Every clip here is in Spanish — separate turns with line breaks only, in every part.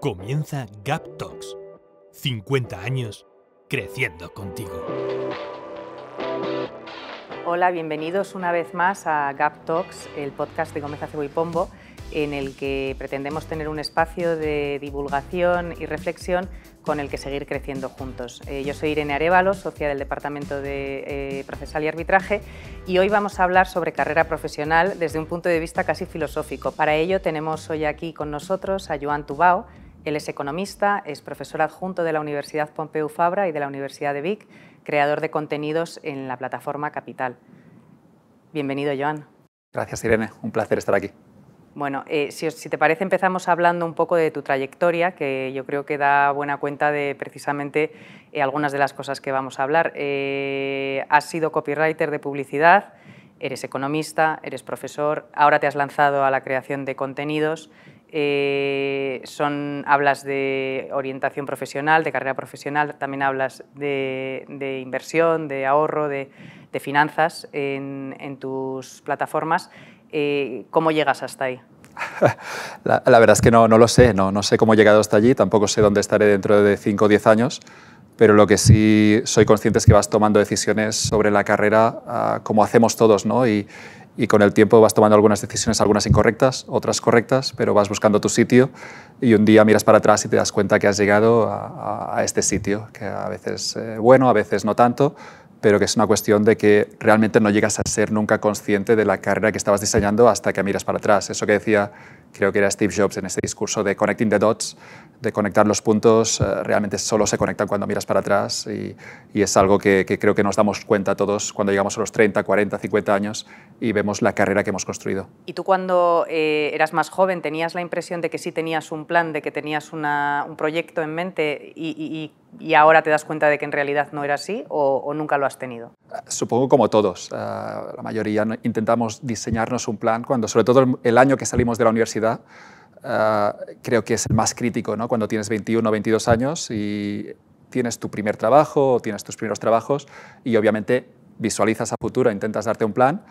Comienza Gap Talks. 50 años creciendo contigo. Hola, bienvenidos una vez más a Gap Talks, el podcast de Gómez Acebo y Pombo en el que pretendemos tener un espacio de divulgación y reflexión con el que seguir creciendo juntos. Eh, yo soy Irene Arevalo, socia del Departamento de eh, Procesal y Arbitraje, y hoy vamos a hablar sobre carrera profesional desde un punto de vista casi filosófico. Para ello tenemos hoy aquí con nosotros a Joan Tubao, él es economista, es profesor adjunto de la Universidad Pompeu Fabra y de la Universidad de Vic, creador de contenidos en la plataforma Capital. Bienvenido, Joan.
Gracias, Irene. Un placer estar aquí.
Bueno, eh, si, te parece empezamos hablando un poco de tu trayectoria, que yo creo que da buena cuenta de precisamente eh, algunas de las cosas que vamos a hablar. Eh, has sido copywriter de publicidad, eres economista, eres profesor, ahora te has lanzado a la creación de contenidos. son, hablas de orientación profesional, de carrera profesional, también hablas de, inversión, de ahorro, de, finanzas en tus plataformas. Eh, ¿cómo llegas hasta ahí?
La, verdad es que no, no lo sé, no, no sé cómo he llegado hasta allí, tampoco sé dónde estaré dentro de 5 o 10 años, pero lo que sí soy consciente es que vas tomando decisiones sobre la carrera ah, como hacemos todos, ¿no? Y, y, con el tiempo vas tomando algunas decisiones, algunas incorrectas, otras correctas, pero vas buscando tu sitio y un día miras para atrás y te das cuenta que has llegado a, este sitio, que a veces eh, bueno, a veces no tanto, pero que es una cuestión de que realmente no llegas a ser nunca consciente de la carrera que estabas diseñando hasta que miras para atrás. Eso que decía, creo que era Steve Jobs en ese discurso de Connecting the Dots, de conectar los puntos eh, realmente solo se conectan cuando miras para atrás y, es algo que, creo que nos damos cuenta todos cuando llegamos a los 30, 40, 50 años y vemos la carrera que hemos construido.
¿Y tú cuando eh, eras más joven tenías la impresión de que sí tenías un plan, de que tenías un proyecto en mente y, ahora te das cuenta de que en realidad no era así o, nunca lo has tenido?
Supongo como todos, eh, la mayoría intentamos diseñarnos un plan cuando sobre todo el año que salimos de la universidad Ah, creo que es el más crítico, ¿no? Cuando tienes 21 o 22 años y tienes tu primer trabajo o tienes tus primeros trabajos y obviamente visualizas a futuro, intentas darte un plan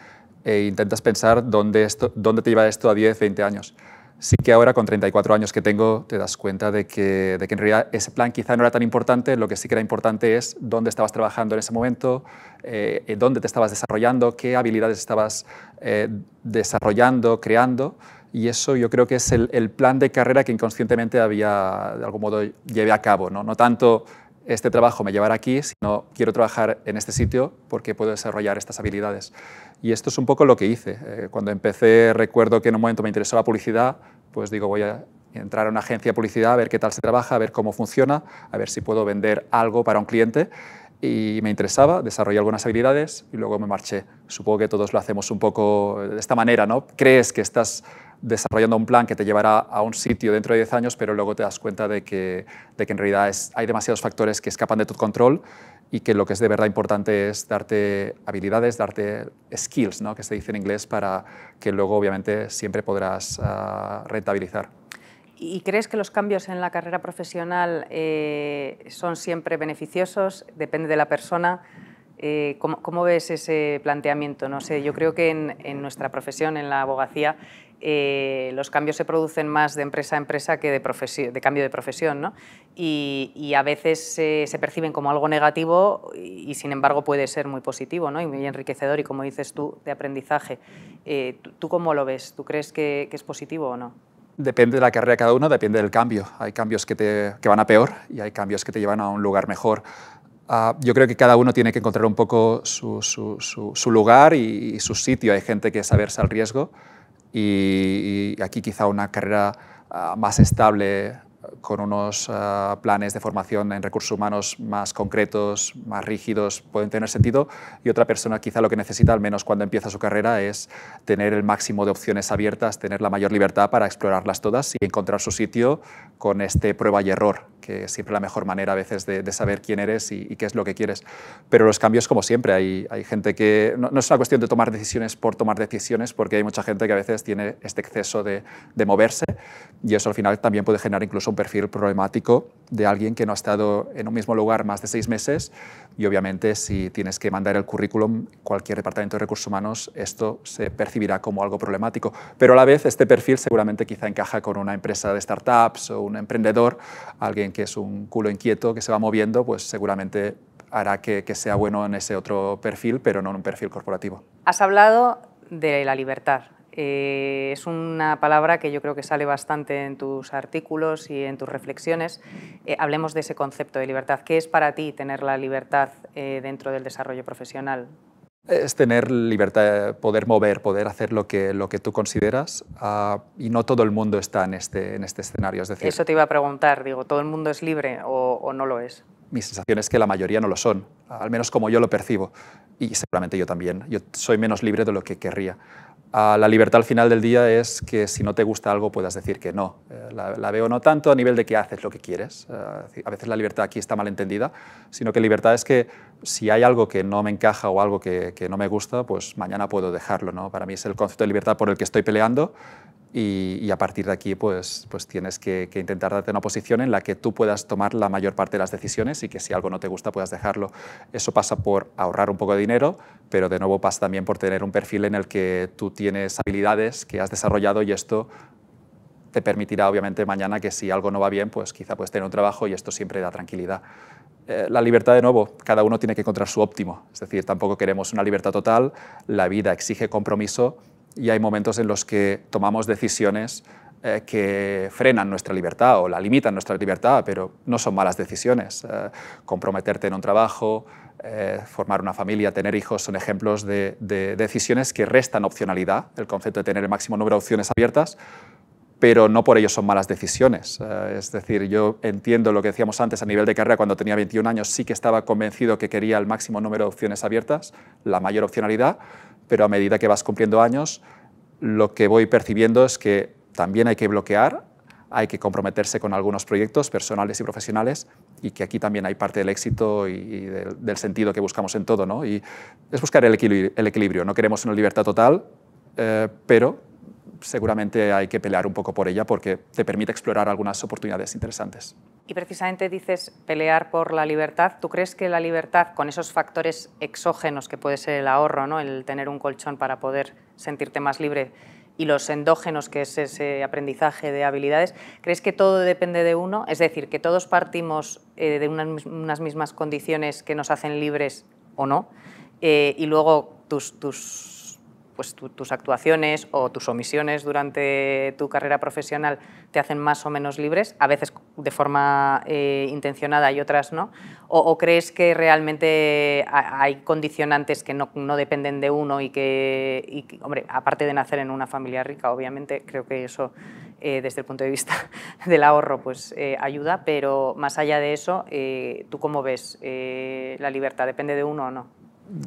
e intentas pensar dónde, esto, dónde te lleva esto a 10, 20 años. Sí que ahora, con 34 años que tengo, te das cuenta de que, de que en realidad ese plan quizá no era tan importante, lo que sí que era importante es dónde estabas trabajando en ese momento, eh, dónde te estabas desarrollando, qué habilidades estabas eh, desarrollando, creando, y eso yo creo que es el, plan de carrera que inconscientemente había, de algún modo, llevé a cabo. ¿no? no tanto este trabajo me llevará aquí, sino quiero trabajar en este sitio porque puedo desarrollar estas habilidades. Y esto es un poco lo que hice. Eh, cuando empecé, recuerdo que en un momento me interesó la publicidad, pues digo, voy a entrar a una agencia de publicidad, a ver qué tal se trabaja, a ver cómo funciona, a ver si puedo vender algo para un cliente. Y me interesaba, desarrollé algunas habilidades y luego me marché. Supongo que todos lo hacemos un poco de esta manera, ¿no? Crees que estás desarrollando un plan que te llevará a un sitio dentro de 10 años, pero luego te das cuenta de que, de que en realidad es, hay demasiados factores que escapan de tu control y que lo que es de verdad importante es darte habilidades, darte skills, ¿no? que se dice en inglés, para que luego obviamente siempre podrás ah, rentabilizar.
¿Y crees que los cambios en la carrera profesional eh, son siempre beneficiosos? Depende de la persona. Eh, ¿cómo, ves ese planteamiento? No sé, yo creo que en, en nuestra profesión, en la abogacía, eh, los cambios se producen más de empresa a empresa que de, cambio de profesión, ¿no? y, a veces se perciben como algo negativo y, sin embargo puede ser muy positivo, ¿no? Y muy enriquecedor y como dices tú, de aprendizaje. Eh, ¿tú, cómo lo ves? ¿Tú crees que, es positivo o no?
Depende de la carrera de cada uno, depende del cambio. Hay cambios que, te, van a peor y hay cambios que te llevan a un lugar mejor. Ah, yo creo que cada uno tiene que encontrar un poco su, lugar y, su sitio. Hay gente que es saberse al riesgo, y, aquí quizá una carrera ah, más estable con unos ah, planes de formación en recursos humanos más concretos, más rígidos, pueden tener sentido. Y otra persona quizá lo que necesita, al menos cuando empieza su carrera, es tener el máximo de opciones abiertas, tener la mayor libertad para explorarlas todas y encontrar su sitio con este prueba y error que es siempre la mejor manera a veces de, saber quién eres y, qué es lo que quieres. Pero los cambios, como siempre, hay, hay gente que no, es una cuestión de tomar decisiones por tomar decisiones, porque hay mucha gente que a veces tiene este exceso de, de moverse y eso al final también puede generar incluso un perfil problemático de alguien que no ha estado en un mismo lugar más de seis meses y obviamente si tienes que mandar el currículum cualquier departamento de recursos humanos, esto se percibirá como algo problemático. Pero a la vez este perfil seguramente quizá encaja con una empresa de startups o un emprendedor, alguien que es un culo inquieto, que se va moviendo, pues seguramente hará que, sea bueno en ese otro perfil, pero no en un perfil corporativo.
Has hablado de la libertad. Eh, es una palabra que yo creo que sale bastante en tus artículos y en tus reflexiones. Eh, hablemos de ese concepto de libertad. ¿Qué es para ti tener la libertad eh, dentro del desarrollo profesional?
Es tener libertad, poder mover, poder hacer lo que, lo que tú consideras ah, y no todo el mundo está en este, en este escenario. Es decir, Eso te
iba a preguntar, digo, ¿todo el mundo es libre o no lo es?
Mi sensación es que la mayoría no lo son, al menos como yo lo percibo y seguramente yo también. Yo soy menos libre de lo que querría la libertad al final del día es que si no te gusta algo puedas decir que no. Eh, la, veo no tanto a nivel de que haces lo que quieres. Eh, a veces la libertad aquí está mal entendida, sino que libertad es que si hay algo que no me encaja o algo que, no me gusta, pues mañana puedo dejarlo. ¿no? Para mí es el concepto de libertad por el que estoy peleando y, a partir de aquí pues, pues tienes que, intentar darte una posición en la que tú puedas tomar la mayor parte de las decisiones y que si algo no te gusta puedas dejarlo. Eso pasa por ahorrar un poco de dinero, pero de nuevo pasa también por tener un perfil en el que tú tienes habilidades que has desarrollado y esto te permitirá obviamente mañana que si algo no va bien, pues quizá puedes tener un trabajo y esto siempre da tranquilidad. Eh, la libertad de nuevo, cada uno tiene que encontrar su óptimo, es decir, tampoco queremos una libertad total, la vida exige compromiso y hay momentos en los que tomamos decisiones eh, que frenan nuestra libertad o la limitan nuestra libertad, pero no son malas decisiones. Eh, comprometerte en un trabajo, eh, formar una familia, tener hijos, son ejemplos de, de, decisiones que restan opcionalidad, el concepto de tener el máximo número de opciones abiertas, pero no por ello son malas decisiones. es decir, yo entiendo lo que decíamos antes a nivel de carrera, cuando tenía 21 años sí que estaba convencido que quería el máximo número de opciones abiertas, la mayor opcionalidad, pero a medida que vas cumpliendo años, lo que voy percibiendo es que también hay que bloquear, hay que comprometerse con algunos proyectos personales y profesionales y que aquí también hay parte del éxito y, del, sentido que buscamos en todo. ¿no? Y es buscar el equilibrio, No queremos una libertad total, eh, pero seguramente hay que pelear un poco por ella porque te permite explorar algunas oportunidades interesantes.
Y precisamente dices pelear por la libertad. ¿Tú crees que la libertad, con esos factores exógenos que puede ser el ahorro, ¿no? el tener un colchón para poder sentirte más libre, y los endógenos, que es ese aprendizaje de habilidades, ¿crees que todo depende de uno? Es decir, que todos partimos eh, de unas, mismas condiciones que nos hacen libres o no, eh, y luego tus, tus pues tus actuaciones o tus omisiones durante tu carrera profesional te hacen más o menos libres, a veces de forma eh, intencionada y otras no, o, crees que realmente hay condicionantes que no, dependen de uno y que, hombre, aparte de nacer en una familia rica, obviamente creo que eso eh, desde el punto de vista del ahorro pues eh, ayuda, pero más allá de eso, ¿tú cómo ves la libertad? ¿Depende de uno o no?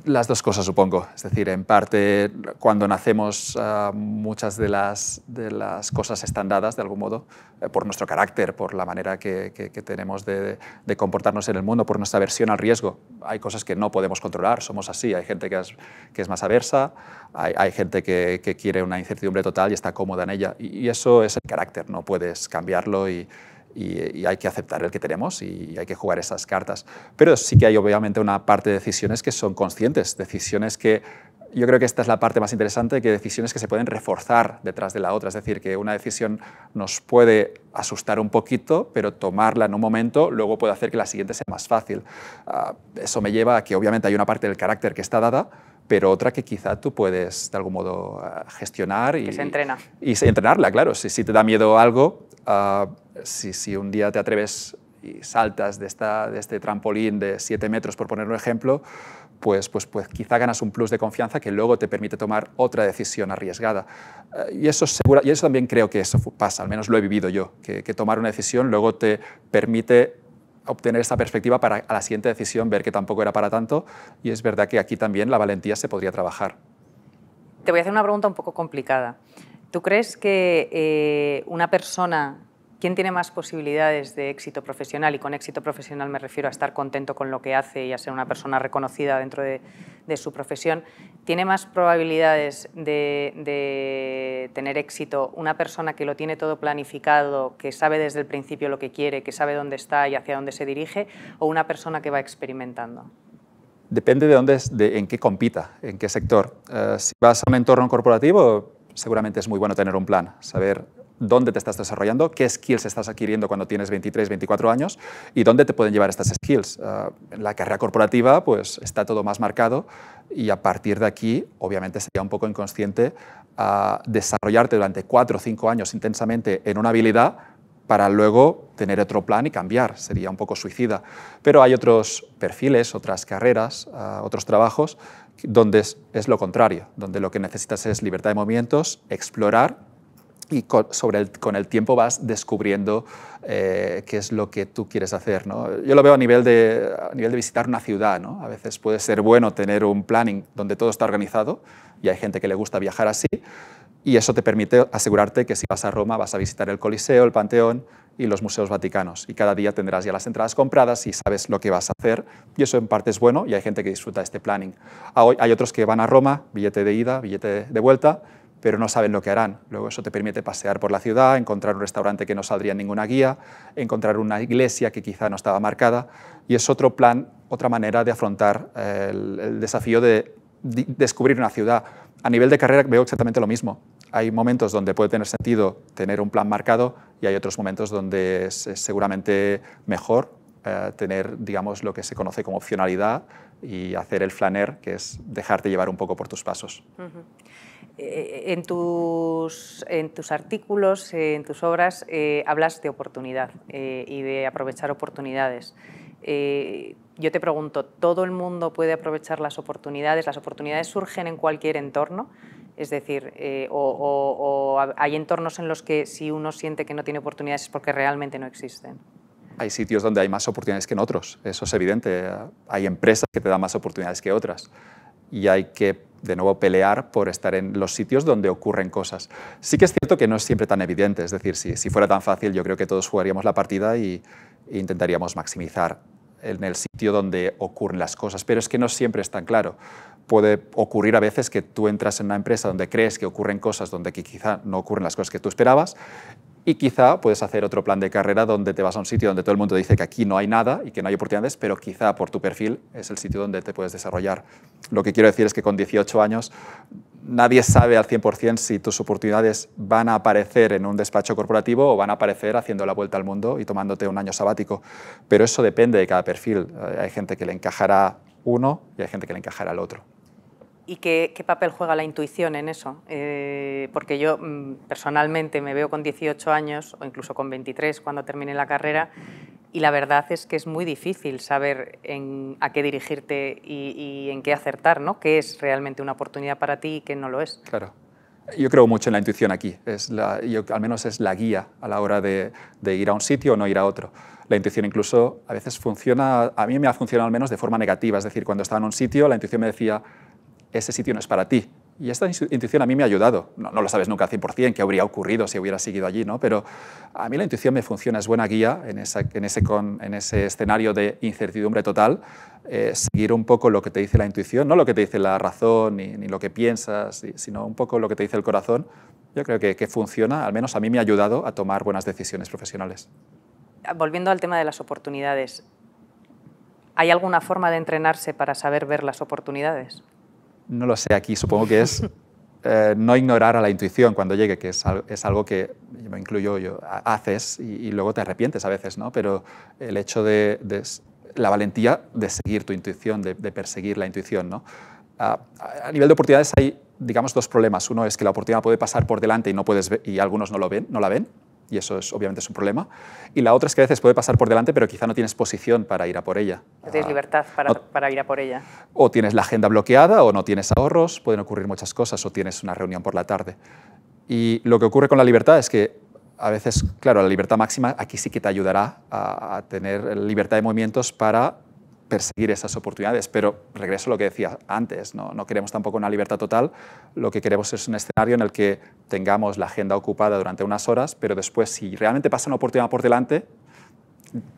Las dos cosas, supongo. Es decir, en parte, cuando nacemos, eh, muchas de las, de las cosas están dadas, de algún modo, eh, por nuestro carácter, por la manera que, tenemos de, comportarnos en el mundo, por nuestra aversión al riesgo. Hay cosas que no podemos controlar, somos así. Hay gente que es, más aversa, hay, gente que, quiere una incertidumbre total y está cómoda en ella. Y, y eso es el carácter, no puedes cambiarlo y, y, hay que aceptar el que tenemos y hay que jugar esas cartas. Pero sí que hay obviamente una parte de decisiones que son conscientes, decisiones que yo creo que esta es la parte más interesante, que decisiones que se pueden reforzar detrás de la otra. Es decir, que una decisión nos puede asustar un poquito, pero tomarla en un momento luego puede hacer que la siguiente sea más fácil. Ah, eso me lleva a que obviamente hay una parte del carácter que está dada, pero otra que quizá tú puedes de algún modo ah, gestionar. Y, se Y, entrenarla, claro. Si, si te da miedo algo, si, un día te atreves y saltas de, este trampolín de siete metros, por poner un ejemplo, pues, pues, pues, quizá ganas un plus de confianza que luego te permite tomar otra decisión arriesgada. Eh, y, eso y eso también creo que eso pasa, al menos lo he vivido yo, que, tomar una decisión luego te permite obtener esta perspectiva para a la siguiente decisión ver que tampoco era para tanto y es verdad que aquí también la valentía se podría trabajar.
Te voy a hacer una pregunta un poco complicada. ¿Tú crees que eh, una persona, quién tiene más posibilidades de éxito profesional, y con éxito profesional me refiero a estar contento con lo que hace y a ser una persona reconocida dentro de, su profesión, tiene más probabilidades de, tener éxito una persona que lo tiene todo planificado, que sabe desde el principio lo que quiere, que sabe dónde está y hacia dónde se dirige, o una persona que va experimentando?
Depende de dónde, en qué compita, en qué sector. Eh, si vas a un entorno corporativo, seguramente es muy bueno tener un plan, saber dónde te estás desarrollando, qué skills estás adquiriendo cuando tienes 23, 24 años y dónde te pueden llevar estas skills. Ah, en la carrera corporativa pues está todo más marcado y a partir de aquí obviamente sería un poco inconsciente ah, desarrollarte durante 4 o 5 años intensamente en una habilidad para luego tener otro plan y cambiar. Sería un poco suicida. Pero hay otros perfiles, otras carreras, ah, otros trabajos donde es, lo contrario, donde lo que necesitas es libertad de movimientos, explorar y con, el, tiempo vas descubriendo eh, qué es lo que tú quieres hacer. ¿no? Yo lo veo a nivel de, a nivel de visitar una ciudad. ¿no? A veces puede ser bueno tener un planning donde todo está organizado y hay gente que le gusta viajar así y eso te permite asegurarte que si vas a Roma vas a visitar el Coliseo, el Panteón, y los museos vaticanos. Y cada día tendrás ya las entradas compradas y sabes lo que vas a hacer. Y eso en parte es bueno y hay gente que disfruta este planning. Ah, hay otros que van a Roma, billete de ida, billete de vuelta, pero no saben lo que harán. Luego eso te permite pasear por la ciudad, encontrar un restaurante que no saldría en ninguna guía, encontrar una iglesia que quizá no estaba marcada. Y es otro plan, otra manera de afrontar eh, el desafío de descubrir una ciudad. A nivel de carrera veo exactamente lo mismo hay momentos donde puede tener sentido tener un plan marcado y hay otros momentos donde es, seguramente mejor eh, tener, digamos, lo que se conoce como opcionalidad y hacer el flaner, que es dejarte llevar un poco por tus pasos.
Eh, eh, en, tus, artículos, en tus obras, hablas de oportunidad y de aprovechar oportunidades. yo te pregunto, ¿todo el mundo puede aprovechar las oportunidades? ¿Las oportunidades surgen en cualquier entorno? Es decir, eh, o, hay entornos en los que si uno siente que no tiene oportunidades es porque realmente no existen.
Hay sitios donde hay más oportunidades que en otros, eso es evidente. Hay empresas que te dan más oportunidades que otras y hay que de nuevo pelear por estar en los sitios donde ocurren cosas. Sí que es cierto que no es siempre tan evidente, es decir, si, fuera tan fácil yo creo que todos jugaríamos la partida y, e intentaríamos maximizar en el sitio donde ocurren las cosas, pero es que no siempre es tan claro puede ocurrir a veces que tú entras en una empresa donde crees que ocurren cosas donde quizá no ocurren las cosas que tú esperabas y quizá puedes hacer otro plan de carrera donde te vas a un sitio donde todo el mundo dice que aquí no hay nada y que no hay oportunidades, pero quizá por tu perfil es el sitio donde te puedes desarrollar. Lo que quiero decir es que con 18 años nadie sabe al 100% si tus oportunidades van a aparecer en un despacho corporativo o van a aparecer haciendo la vuelta al mundo y tomándote un año sabático. Pero eso depende de cada perfil. Eh, hay gente que le encajará uno y hay gente que le encajará el otro.
¿Y qué, papel juega la intuición en eso? Eh, porque yo mm, personalmente me veo con 18 años o incluso con 23 cuando termine la carrera y la verdad es que es muy difícil saber a qué dirigirte y, en qué acertar, ¿no? ¿Qué es realmente una oportunidad para ti y qué no lo es?
Claro. Yo creo mucho en la intuición aquí, al menos es la guía a la hora de, de ir a un sitio o no ir a otro la intuición incluso a veces funciona, a mí me ha funcionado al menos de forma negativa, es decir, cuando estaba en un sitio, la intuición me decía, ese sitio no es para ti. Y esta intuición a mí me ha ayudado. No, lo sabes nunca al 100% qué habría ocurrido si hubiera seguido allí, ¿no? pero a mí la intuición me funciona, es buena guía en, en, ese, escenario de incertidumbre total, eh, seguir un poco lo que te dice la intuición, no lo que te dice la razón ni, lo que piensas, sino un poco lo que te dice el corazón. Yo creo que funciona, al menos a mí me ha ayudado a tomar buenas decisiones profesionales.
Ah, volviendo al tema de las oportunidades, ¿hay alguna forma de entrenarse para saber ver las oportunidades?
no lo sé aquí, supongo que es eh, no ignorar a la intuición cuando llegue, que es, algo que, me incluyo yo, haces y, luego te arrepientes a veces, ¿no? Pero el hecho de, la valentía de seguir tu intuición, de, perseguir la intuición, ¿no? A, nivel de oportunidades hay, digamos, dos problemas. Uno es que la oportunidad puede pasar por delante y, no puedes y algunos no, lo ven, no la ven, y eso es, obviamente es un problema. Y la otra es que a veces puede pasar por delante, pero quizá no tienes posición para ir a por ella.
No tienes libertad para, ir a por ella.
O tienes la agenda bloqueada, o no tienes ahorros, pueden ocurrir muchas cosas, o tienes una reunión por la tarde. Y lo que ocurre con la libertad es que a veces, claro, la libertad máxima aquí sí que te ayudará a tener libertad de movimientos para perseguir esas oportunidades, pero regreso a lo que decía antes, ¿no? queremos tampoco una libertad total, lo que queremos es un escenario en el que tengamos la agenda ocupada durante unas horas, pero después si realmente pasa una oportunidad por delante,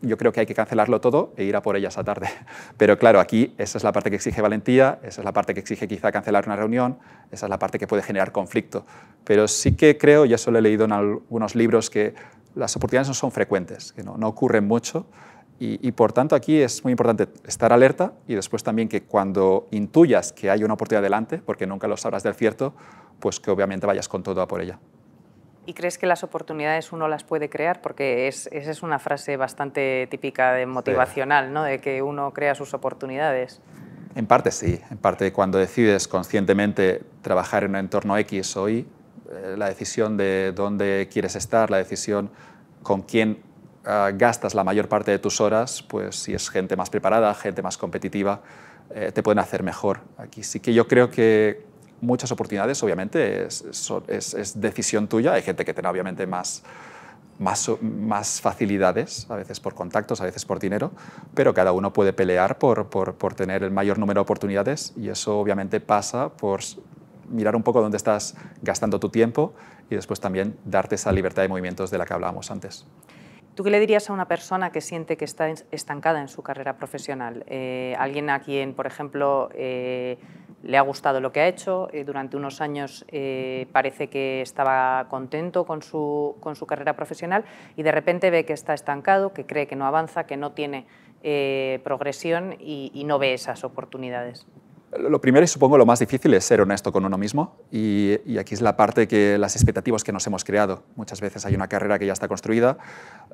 yo creo que hay que cancelarlo todo e ir a por ella esa tarde. Pero claro, aquí esa es la parte que exige valentía, esa es la parte que exige quizá cancelar una reunión, esa es la parte que puede generar conflicto. Pero sí que creo, y eso lo he leído en algunos libros, que las oportunidades no son frecuentes, que no, no ocurren mucho, y, por tanto aquí es muy importante estar alerta y después también que cuando intuyas que hay una oportunidad delante, porque nunca lo sabrás del cierto, pues que obviamente vayas con todo a por ella.
¿Y crees que las oportunidades uno las puede crear? Porque esa es una frase bastante típica de motivacional, ¿no? De que uno crea sus oportunidades.
En parte sí, en parte cuando decides conscientemente trabajar en un entorno X o Y, eh, la decisión de dónde quieres estar, la decisión con quién Ah, gastas la mayor parte de tus horas, pues si es gente más preparada, gente más competitiva, eh, te pueden hacer mejor. Aquí sí que yo creo que muchas oportunidades, obviamente, es, decisión tuya. Hay gente que tiene, obviamente, más, facilidades, a veces por contactos, a veces por dinero, pero cada uno puede pelear por tener el mayor número de oportunidades y eso, obviamente, pasa por mirar un poco dónde estás gastando tu tiempo y después también darte esa libertad de movimientos de la que hablábamos antes.
¿Tú qué le dirías a una persona que siente que está estancada en su carrera profesional? Eh, alguien a quien, por ejemplo, eh, le ha gustado lo que ha hecho, eh, durante unos años parece que estaba contento con su, carrera profesional y de repente ve que está estancado, que cree que no avanza, que no tiene progresión y no ve esas oportunidades.
Lo primero y supongo lo más difícil es ser honesto con uno mismo y, aquí es la parte que las expectativas que nos hemos creado. Muchas veces hay una carrera que ya está construida,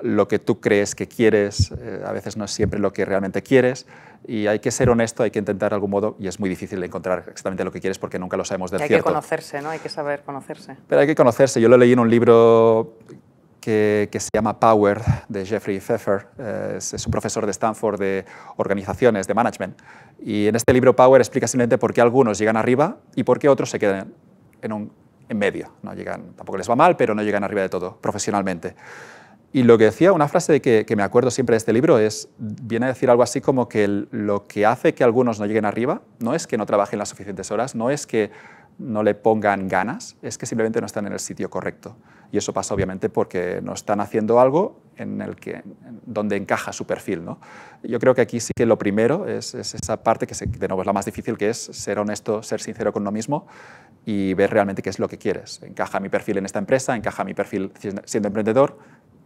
lo que tú crees que quieres eh, a veces no es siempre lo que realmente quieres y hay que ser honesto, hay que intentar de algún modo y es muy difícil encontrar exactamente lo que quieres porque nunca lo sabemos del Hay que
conocerse, ¿no? Hay que saber conocerse.
Pero hay que conocerse. Yo lo leí en un libro que, se llama Power, de Jeffrey Pfeffer, eh, es, un profesor de Stanford de organizaciones, de management. Y en este libro Power explica simplemente por qué algunos llegan arriba y por qué otros se quedan en, en medio. No llegan, tampoco les va mal, pero no llegan arriba de todo, profesionalmente. Y lo que decía, una frase que, me acuerdo siempre de este libro es, viene a decir algo así como que lo que hace que algunos no lleguen arriba no es que no trabajen las suficientes horas, no es que no le pongan ganas, es que simplemente no están en el sitio correcto. Y eso pasa obviamente porque no están haciendo algo en el que, donde encaja su perfil. Yo creo que aquí sí que lo primero es, esa parte que de nuevo es la más difícil, que es ser honesto, ser sincero con uno mismo y ver realmente qué es lo que quieres. ¿Encaja mi perfil en esta empresa? ¿Encaja mi perfil siendo emprendedor?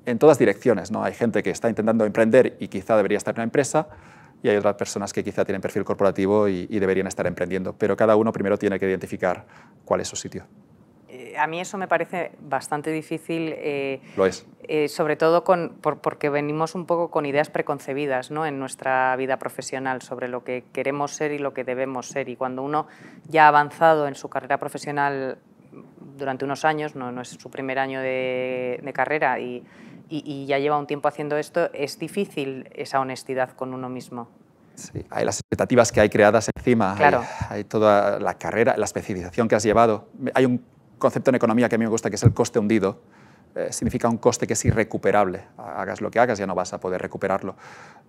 En todas direcciones. ¿no? Hay gente que está intentando emprender y quizá debería estar en una empresa y hay otras personas que quizá tienen perfil corporativo y deberían estar emprendiendo. Pero cada uno primero tiene que identificar cuál es su sitio
a mí eso me parece bastante difícil. Eh, es. Eh, sobre todo porque venimos un poco con ideas preconcebidas ¿no? en nuestra vida profesional sobre lo que queremos ser y lo que debemos ser. Y cuando uno ya ha avanzado en su carrera profesional durante unos años, no, es su primer año de, carrera, y, ya lleva un tiempo haciendo esto, es difícil esa honestidad con uno mismo.
Sí, hay las expectativas que hay creadas encima, hay, hay, toda la carrera, la especialización que has llevado. Hay un concepto en economía que a mí me gusta, que es el coste hundido, eh, significa un coste que es irrecuperable. Hagas lo que hagas, ya no vas a poder recuperarlo.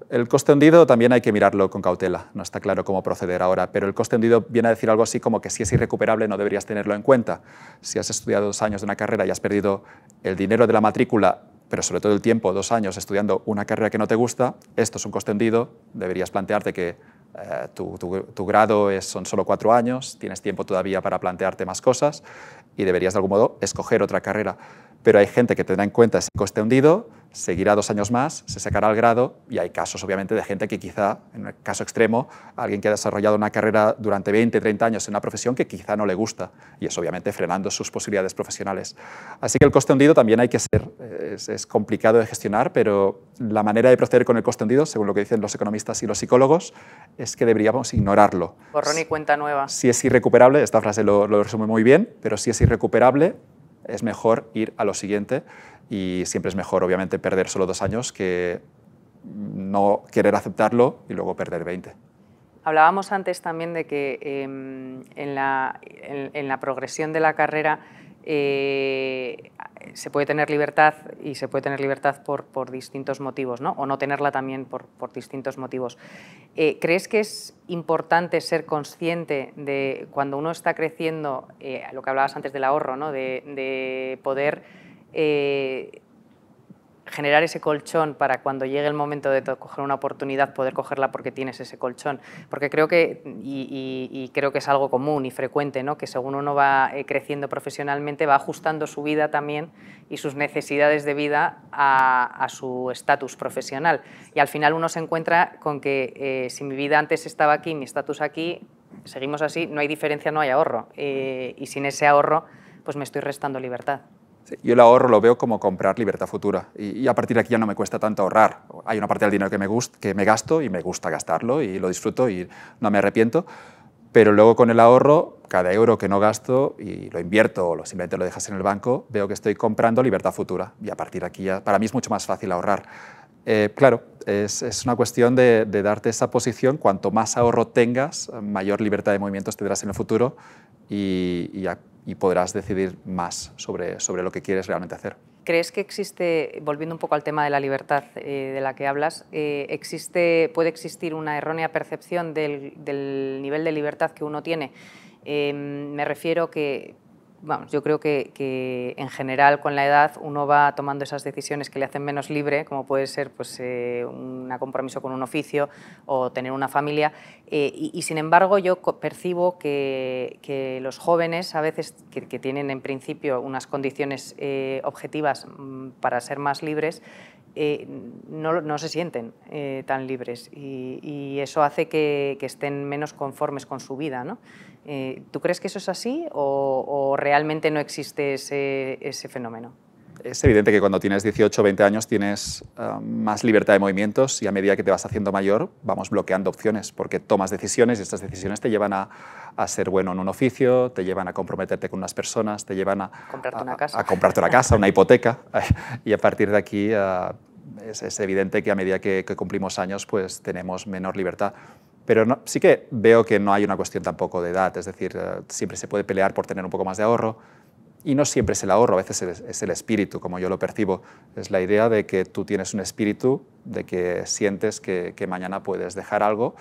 El coste hundido también hay que mirarlo con cautela, no está claro cómo proceder ahora, pero el coste hundido viene a decir algo así como que si es irrecuperable no deberías tenerlo en cuenta. Si has estudiado dos años de una carrera y has perdido el dinero de la matrícula, pero sobre todo el tiempo, dos años estudiando una carrera que no te gusta, esto es un coste hundido, deberías plantearte que eh, tu, grado es, son solo cuatro años, tienes tiempo todavía para plantearte más cosas y deberías de algún modo escoger otra carrera. Pero hay gente que te da en cuenta ese coste hundido seguirá dos años más, se sacará el grado y hay casos obviamente de gente que quizá, en el caso extremo, alguien que ha desarrollado una carrera durante 20, 30 años en una profesión que quizá no le gusta y es obviamente frenando sus posibilidades profesionales. Así que el coste hundido también hay que ser, es, complicado de gestionar, pero la manera de proceder con el coste hundido, según lo que dicen los economistas y los psicólogos, es que deberíamos ignorarlo. Borrón y
cuenta nueva. Si
es irrecuperable, esta frase lo, lo resume muy bien, pero si es irrecuperable, es mejor ir a lo siguiente y siempre es mejor, obviamente, perder solo dos años que no querer aceptarlo y luego perder 20.
Hablábamos antes también de que em, en, la, progresión de la carrera eh, se puede tener libertad y se puede tener libertad por, distintos motivos, o no tenerla también por, por distintos motivos. Eh, ¿Crees que es importante ser consciente de cuando uno está creciendo, eh, lo que hablabas antes del ahorro, ¿no? de poder eh, generar ese colchón para cuando llegue el momento de coger una oportunidad, poder cogerla porque tienes ese colchón. Porque creo que, y, creo que es algo común y frecuente, ¿no? que según uno va eh, creciendo profesionalmente, va ajustando su vida también y sus necesidades de vida a, su estatus profesional. Y al final uno se encuentra con que eh, si mi vida antes estaba aquí, mi estatus aquí, seguimos así, no hay diferencia, no hay ahorro. y sin ese ahorro, pues me estoy restando libertad.
Yo el ahorro lo veo como comprar libertad futura y, a partir de aquí ya no me cuesta tanto ahorrar. Hay una parte del dinero que me, que me gasto y me gusta gastarlo y lo disfruto y no me arrepiento, pero luego con el ahorro, cada euro que no gasto y lo invierto o simplemente lo dejas en el banco, veo que estoy comprando libertad futura y a partir de aquí ya, para mí es mucho más fácil ahorrar. Eh, claro, es, una cuestión de, darte esa posición. Cuanto más ahorro tengas, mayor libertad de movimientos tendrás en el futuro y, y podrás decidir más sobre, sobre lo que quieres realmente hacer.
¿Crees que existe, volviendo un poco al tema de la libertad eh, de la que hablas, eh, existe, puede existir una errónea percepción del, nivel de libertad que uno tiene? Eh, me refiero que yo creo que, en general con la edad uno va tomando esas decisiones que le hacen menos libre, como puede ser pues, eh, un compromiso con un oficio o tener una familia. Eh, y, sin embargo yo percibo que, los jóvenes a veces que, tienen en principio unas condiciones eh, objetivas mm, para ser más libres, no, se sienten tan libres y, eso hace que, que, estén menos conformes con su vida. ¿no? Eh, ¿Tú crees que eso es así o, realmente no existe ese, fenómeno? Es evidente
que cuando tienes 18 o 20 años tienes ah, más libertad de movimientos y a medida que te vas haciendo mayor vamos bloqueando opciones porque tomas decisiones y estas decisiones te llevan a, ser bueno en un oficio, te llevan a comprometerte con unas personas, te llevan a
comprarte una casa, comprarte una, casa una
hipoteca y a partir de aquí ah, es, evidente que a medida que, que cumplimos años pues tenemos menor libertad. Pero sí que veo que no hay una cuestión tampoco de edad, es decir, eh, siempre se puede pelear por tener un poco más de ahorro y no siempre es el ahorro, a veces es el espíritu, como yo lo percibo. Es la idea de que tú tienes un espíritu, de que sientes que mañana puedes dejar algo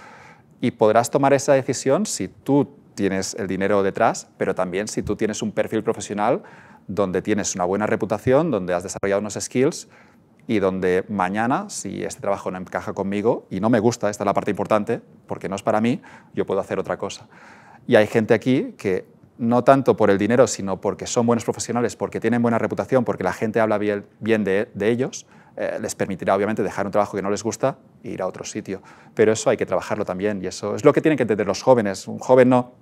y podrás tomar esa decisión si tú tienes el dinero detrás, pero también si tú tienes un perfil profesional donde tienes una buena reputación, donde has desarrollado unos skills y donde mañana, si este trabajo no encaja conmigo y no me gusta, esta es la parte importante, porque no es para mí, yo puedo hacer otra cosa. Y hay gente aquí que no tanto por el dinero, sino porque son buenos profesionales, porque tienen buena reputación, porque la gente habla bien, de, ellos, eh, les permitirá obviamente dejar un trabajo que no les gusta e ir a otro sitio. Pero eso hay que trabajarlo también y eso es lo que tienen que entender los jóvenes. Un joven no,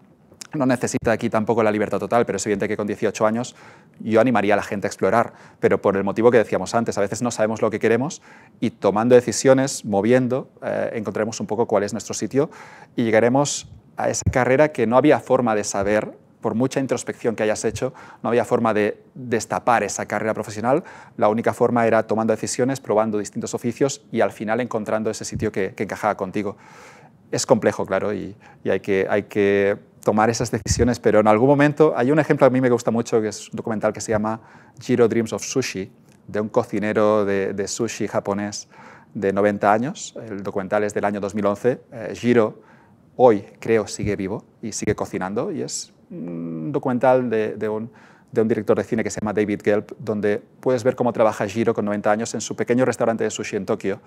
no necesita aquí tampoco la libertad total, pero es evidente que con 18 años yo animaría a la gente a explorar, pero por el motivo que decíamos antes, a veces no sabemos lo que queremos y tomando decisiones, moviendo, eh, encontraremos un poco cuál es nuestro sitio y llegaremos a esa carrera que no había forma de saber, por mucha introspección que hayas hecho, no había forma de destapar esa carrera profesional, la única forma era tomando decisiones, probando distintos oficios y al final encontrando ese sitio que, encajaba contigo. Es complejo, claro, y, hay que, hay que tomar esas decisiones, pero en algún momento hay un ejemplo que a mí me gusta mucho, que es un documental que se llama Jiro Dreams of Sushi, de un cocinero de, sushi japonés de 90 años. El documental es del año 2011. Jiro eh, hoy creo sigue vivo y sigue cocinando y es un documental de, un, director de cine que se llama David Gelb, donde puedes ver cómo trabaja Jiro con 90 años en su pequeño restaurante de sushi en Tokio,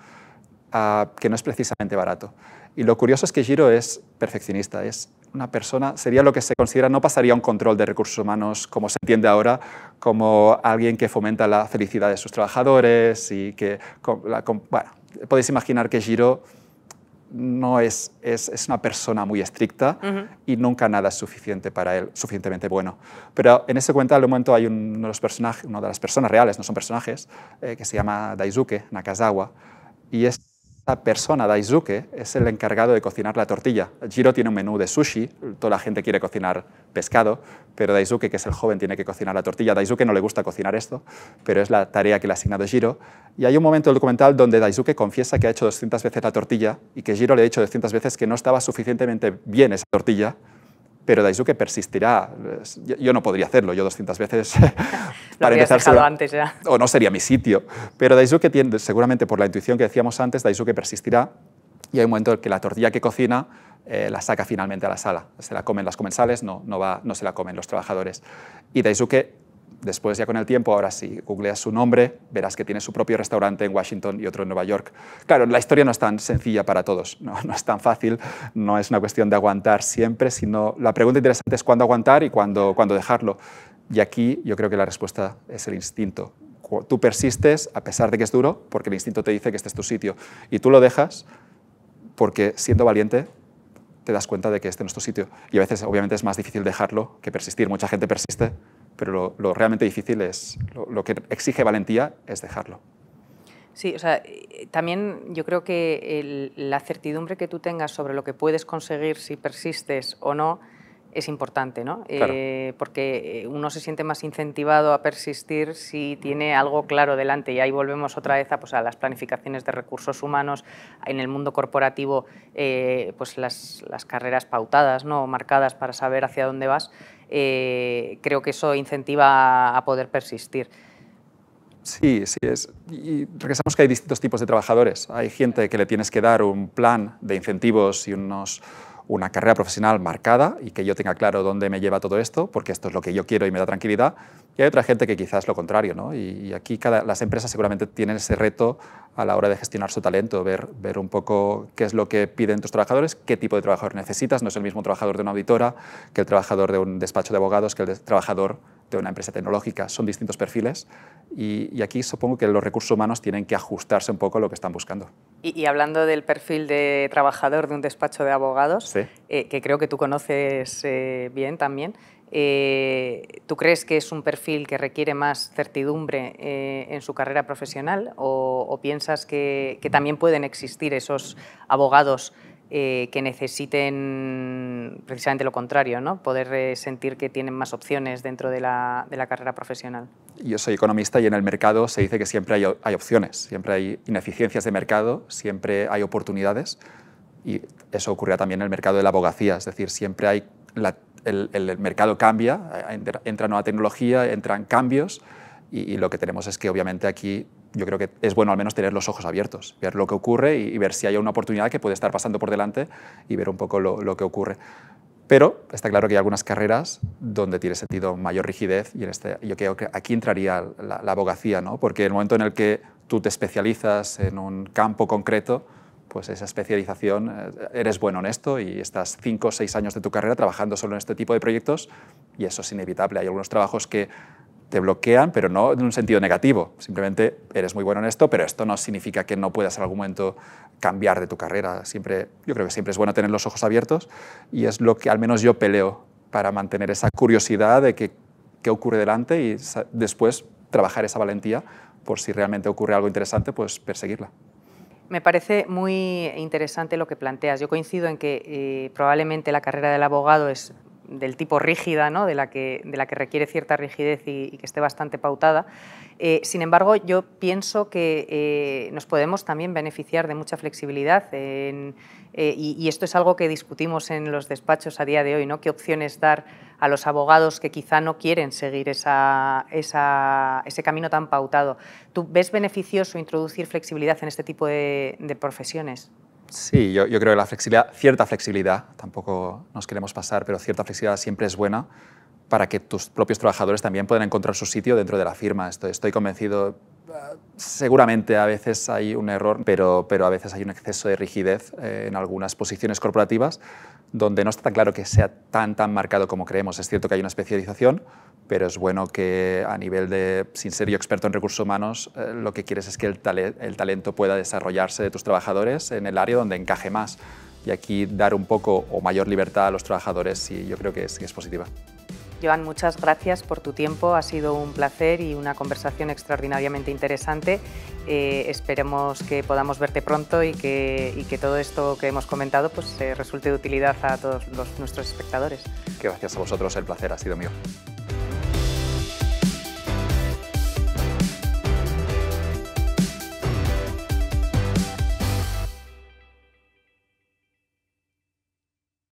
ah, que no es precisamente barato. Y lo curioso es que Jiro es perfeccionista, es una persona sería lo que se considera, no pasaría un control de recursos humanos como se entiende ahora, como alguien que fomenta la felicidad de sus trabajadores y que, bueno, podéis imaginar que Giro no es, es, una persona muy estricta y nunca nada es suficiente para él, suficientemente bueno. Pero en ese cuento, al momento, hay uno de los personajes, una de las personas reales, no son personajes, eh, que se llama Daisuke Nakazawa, y es esta persona, Daisuke, es el encargado de cocinar la tortilla. Jiro tiene un menú de sushi, toda la gente quiere cocinar pescado, pero Daisuke, que es el joven, tiene que cocinar la tortilla. Daisuke no le gusta cocinar esto, pero es la tarea que le ha asignado Jiro. Y hay un momento del documental donde Daisuke confiesa que ha hecho 200 veces la tortilla y que Jiro le ha dicho 200 veces que no estaba suficientemente bien esa tortilla pero Daisuke persistirá. Yo no podría hacerlo, yo 200 veces para empezar antes o no sería mi sitio, pero Daisuke tiene, seguramente por la intuición que decíamos antes, Daisuke persistirá y hay un momento en que la tortilla que cocina eh, la saca finalmente a la sala, se la comen las comensales, no, no, va, no se la comen los trabajadores y Daisuke Después ya con el tiempo, ahora si googleas su nombre, verás que tiene su propio restaurante en Washington y otro en Nueva York. Claro, la historia no es tan sencilla para todos, no, es tan fácil, no es una cuestión de aguantar siempre, sino la pregunta interesante es cuándo aguantar y cuándo, cuándo dejarlo. Y aquí yo creo que la respuesta es el instinto. Tú persistes a pesar de que es duro, porque el instinto te dice que este es tu sitio. Y tú lo dejas porque siendo valiente te das cuenta de que este no es tu sitio. Y a veces obviamente es más difícil dejarlo que persistir. Mucha gente persiste pero lo, realmente difícil es, lo, que exige valentía es dejarlo.
Sí, o sea, también yo creo que la certidumbre que tú tengas sobre lo que puedes conseguir si persistes o no es importante, ¿no? Eh, porque eh, uno se siente más incentivado a persistir si tiene algo claro delante y ahí volvemos otra vez a, pues, a las planificaciones de recursos humanos, en el mundo corporativo, eh, pues las, las, carreras pautadas, ¿no? Marcadas para saber hacia dónde vas. Eh, creo que eso incentiva a poder persistir.
Sí, sí es. Y regresamos que hay distintos tipos de trabajadores. Hay gente que le tienes que dar un plan de incentivos y unos una carrera profesional marcada y que yo tenga claro dónde me lleva todo esto, porque esto es lo que yo quiero y me da tranquilidad. Y hay otra gente que quizás lo contrario, ¿no? Y, aquí cada, las empresas seguramente tienen ese reto a la hora de gestionar su talento, ver, ver un poco qué es lo que piden tus trabajadores, qué tipo de trabajador necesitas. No es el mismo trabajador de una auditora que el trabajador de un despacho de abogados, que el trabajador de una empresa tecnológica son distintos perfiles y, aquí supongo que los recursos humanos tienen que ajustarse un poco a lo que están buscando.
Y, hablando del perfil de trabajador de un despacho de abogados, eh, que creo que tú conoces eh, bien también, eh, ¿tú crees que es un perfil que requiere más certidumbre en su carrera profesional o, piensas que también pueden existir esos abogados? Eh, que necesiten precisamente lo contrario, ¿no? poder eh, sentir que tienen más opciones dentro de la, carrera profesional.
Yo soy economista y en el mercado se dice que siempre hay, opciones, siempre hay ineficiencias de mercado, siempre hay oportunidades y eso ocurre también en el mercado de la abogacía, es decir, siempre hay el, mercado cambia, eh, entra nueva tecnología, entran cambios y lo que tenemos es que obviamente aquí yo creo que es bueno al menos tener los ojos abiertos, ver lo que ocurre y, ver si hay una oportunidad que puede estar pasando por delante y ver un poco lo, lo que ocurre. Pero está claro que hay algunas carreras donde tiene sentido mayor rigidez y en este, yo creo que aquí entraría la, abogacía, ¿no? porque el momento en el que tú te especializas en un campo concreto, pues esa especialización, eh, eres bueno en esto y estás cinco o seis años de tu carrera trabajando solo en este tipo de proyectos y eso es inevitable. Hay algunos trabajos que te bloquean, pero no en un sentido negativo. Simplemente eres muy bueno en esto, pero esto no significa que no puedas en algún momento cambiar de tu carrera. Siempre, yo creo que siempre es bueno tener los ojos abiertos y es lo que al menos yo peleo para mantener esa curiosidad de qué ocurre delante y después trabajar esa valentía por si realmente ocurre algo interesante, pues perseguirla.
Me parece muy interesante lo que planteas. Yo coincido en que eh, probablemente la carrera del abogado es del tipo rígida, ¿no? de, la que, requiere cierta rigidez y, que esté bastante pautada. Eh, sin embargo, yo pienso que eh, nos podemos también beneficiar de mucha flexibilidad eh, y, esto es algo que discutimos en los despachos a día de hoy, ¿no? qué opciones dar a los abogados que quizá no quieren seguir ese camino tan pautado. ¿Tú ves beneficioso introducir flexibilidad en este tipo de profesiones?
Sí, yo, creo que la flexibilidad, cierta flexibilidad, tampoco nos queremos pasar, pero cierta flexibilidad siempre es buena para que tus propios trabajadores también puedan encontrar su sitio dentro de la firma. Estoy, convencido, ah, seguramente a veces hay un error, pero, a veces hay un exceso de rigidez eh, en algunas posiciones corporativas donde no está tan claro que sea tan, tan marcado como creemos. Es cierto que hay una especialización, pero es bueno que a nivel de, sin ser yo experto en recursos humanos, eh, lo que quieres es que el, talento pueda desarrollarse de tus trabajadores en el área donde encaje más. Y aquí dar un poco o mayor libertad a los trabajadores, yo creo que es, es positiva.
Joan, muchas gracias por tu tiempo. Ha sido un placer y una conversación extraordinariamente interesante. Eh, esperemos que podamos verte pronto y que, todo esto que hemos comentado pues, eh, resulte de utilidad a todos los, nuestros espectadores.
Gracias a vosotros, el placer ha sido mío.